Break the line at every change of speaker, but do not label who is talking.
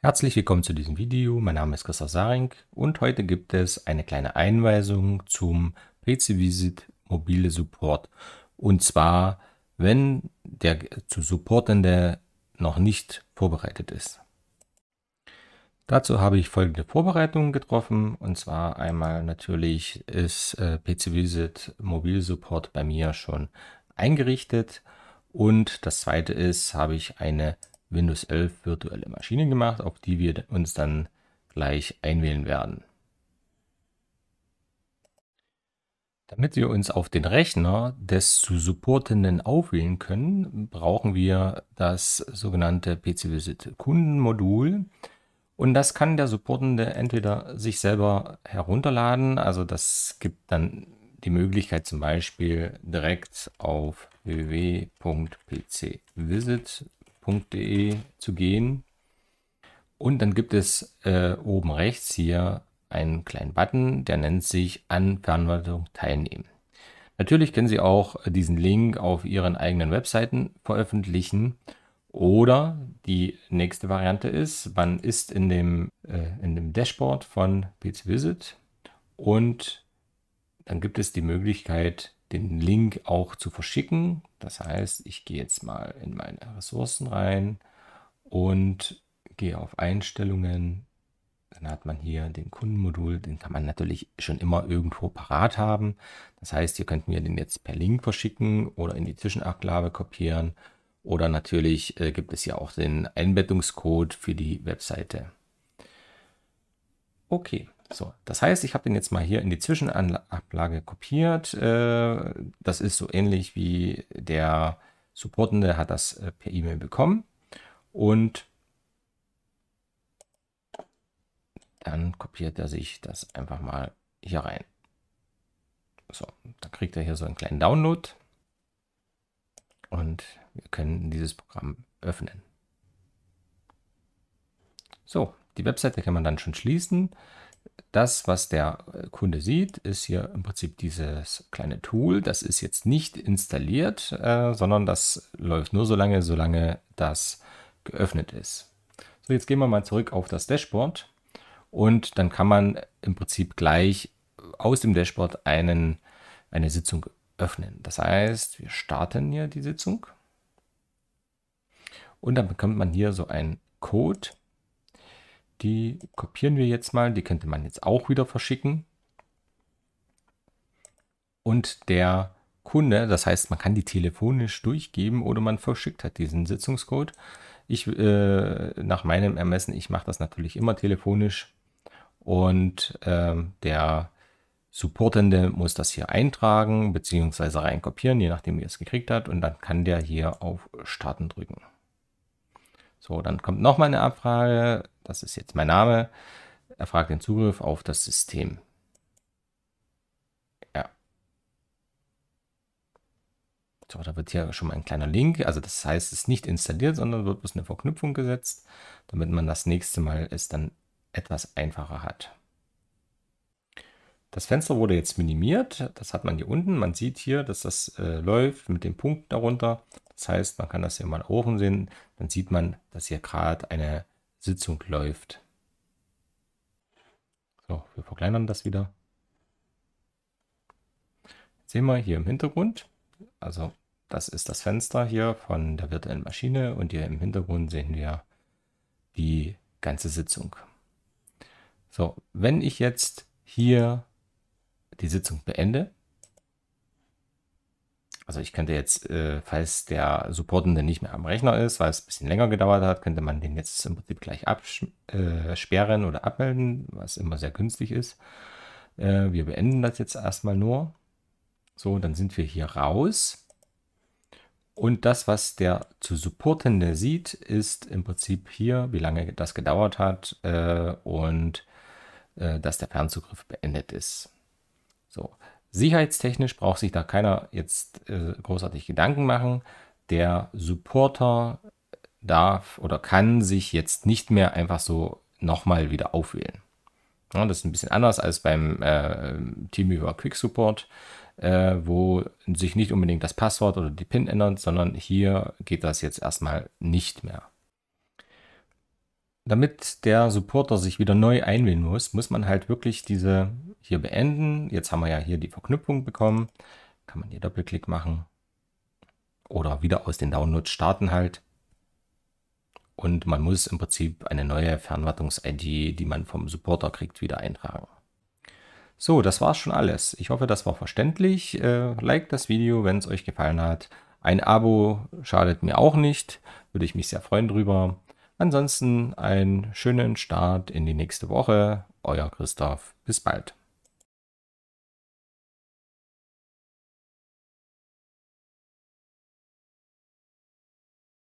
Herzlich willkommen zu diesem Video. Mein Name ist Christoph Saring und heute gibt es eine kleine Einweisung zum PC Visit mobile Support. Und zwar, wenn der zu Supportende noch nicht vorbereitet ist. Dazu habe ich folgende Vorbereitungen getroffen. Und zwar einmal natürlich ist äh, PC-Visit Mobil Support bei mir schon eingerichtet. Und das zweite ist, habe ich eine Windows 11 virtuelle Maschine gemacht, auf die wir uns dann gleich einwählen werden. Damit wir uns auf den Rechner des zu supportenden aufwählen können, brauchen wir das sogenannte PC-Visit-Kundenmodul. modul und das kann der Supportende entweder sich selber herunterladen, also das gibt dann die Möglichkeit zum Beispiel direkt auf www.pcvisit.de zu gehen. Und dann gibt es äh, oben rechts hier einen kleinen Button, der nennt sich an Fernwartung teilnehmen. Natürlich können Sie auch diesen Link auf Ihren eigenen Webseiten veröffentlichen oder die nächste Variante ist, man ist in dem, äh, in dem Dashboard von PC Visit und dann gibt es die Möglichkeit, den Link auch zu verschicken. Das heißt, ich gehe jetzt mal in meine Ressourcen rein und gehe auf Einstellungen. Dann hat man hier den Kundenmodul, den kann man natürlich schon immer irgendwo parat haben. Das heißt, ihr könnt mir den jetzt per Link verschicken oder in die Zwischenablage kopieren oder natürlich äh, gibt es ja auch den Einbettungscode für die Webseite. Okay, so. Das heißt, ich habe den jetzt mal hier in die Zwischenablage kopiert. Äh, das ist so ähnlich wie der Supportende hat das äh, per E-Mail bekommen. Und dann kopiert er sich das einfach mal hier rein. So, dann kriegt er hier so einen kleinen Download. Und wir können dieses Programm öffnen. So, die Webseite kann man dann schon schließen. Das, was der äh, Kunde sieht, ist hier im Prinzip dieses kleine Tool. Das ist jetzt nicht installiert, äh, sondern das läuft nur so lange, solange das geöffnet ist. So, jetzt gehen wir mal zurück auf das Dashboard und dann kann man im Prinzip gleich aus dem Dashboard einen, eine Sitzung öffnen. Das heißt, wir starten hier die Sitzung. Und dann bekommt man hier so einen Code. Die kopieren wir jetzt mal. Die könnte man jetzt auch wieder verschicken. Und der Kunde, das heißt, man kann die telefonisch durchgeben oder man verschickt hat diesen Sitzungscode. Ich, äh, nach meinem Ermessen, ich mache das natürlich immer telefonisch. Und äh, der Supportende muss das hier eintragen bzw. reinkopieren, je nachdem, wie er es gekriegt hat. Und dann kann der hier auf Starten drücken. So, dann kommt nochmal eine Abfrage. Das ist jetzt mein Name. Er fragt den Zugriff auf das System. Ja. So, da wird hier schon mal ein kleiner Link. Also das heißt, es ist nicht installiert, sondern wird bloß eine Verknüpfung gesetzt, damit man das nächste Mal es dann etwas einfacher hat. Das Fenster wurde jetzt minimiert. Das hat man hier unten. Man sieht hier, dass das äh, läuft mit dem Punkt darunter. Das heißt, man kann das hier mal oben sehen, dann sieht man, dass hier gerade eine Sitzung läuft. So, wir verkleinern das wieder. Jetzt sehen wir hier im Hintergrund, also das ist das Fenster hier von der virtuellen Maschine und hier im Hintergrund sehen wir die ganze Sitzung. So, wenn ich jetzt hier die Sitzung beende, also ich könnte jetzt, äh, falls der Supportende nicht mehr am Rechner ist, weil es ein bisschen länger gedauert hat, könnte man den jetzt im Prinzip gleich absperren äh, oder abmelden, was immer sehr günstig ist. Äh, wir beenden das jetzt erstmal nur. So, dann sind wir hier raus. Und das, was der zu Supportende sieht, ist im Prinzip hier, wie lange das gedauert hat äh, und äh, dass der Fernzugriff beendet ist. So, Sicherheitstechnisch braucht sich da keiner jetzt äh, großartig Gedanken machen. Der Supporter darf oder kann sich jetzt nicht mehr einfach so nochmal wieder aufwählen. Ja, das ist ein bisschen anders als beim äh, Teamweaver Quick Support, äh, wo sich nicht unbedingt das Passwort oder die PIN ändert, sondern hier geht das jetzt erstmal nicht mehr damit der Supporter sich wieder neu einwählen muss, muss man halt wirklich diese hier beenden. Jetzt haben wir ja hier die Verknüpfung bekommen. Kann man hier Doppelklick machen. Oder wieder aus den Downloads starten halt. Und man muss im Prinzip eine neue Fernwartungs-ID, die man vom Supporter kriegt, wieder eintragen. So, das war's schon alles. Ich hoffe, das war verständlich. Äh, like das Video, wenn es euch gefallen hat. Ein Abo schadet mir auch nicht. Würde ich mich sehr freuen drüber. Ansonsten einen schönen Start in die nächste Woche. Euer Christoph. Bis bald.